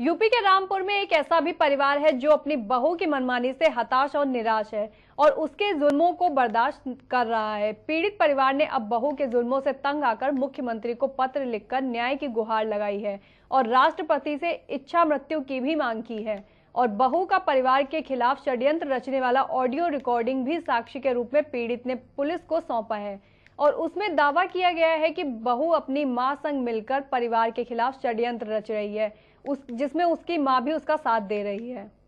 UP के रामपुर में एक ऐसा भी परिवार है जो अपनी बहू की मनमानी से हताश और निराश है और उसके जुल्मों को बर्दाश्त कर रहा है पीड़ित परिवार ने अब बहू के जुल्मों से तंग आकर मुख्यमंत्री को पत्र लिखकर न्याय की गुहार लगाई है और राष्ट्रपति से इच्छा मृत्यु की भी मांग की है और बहू का परिवार के खिलाफ षड्यंत्र रचने वाला ऑडियो रिकॉर्डिंग भी साक्षी के रूप में पीड़ित ने पुलिस को सौंपा है और उसमें दावा किया गया है कि बहू अपनी मां संग मिलकर परिवार के खिलाफ षड्यंत्र रच रही है उस जिसमें उसकी मां भी उसका साथ दे रही है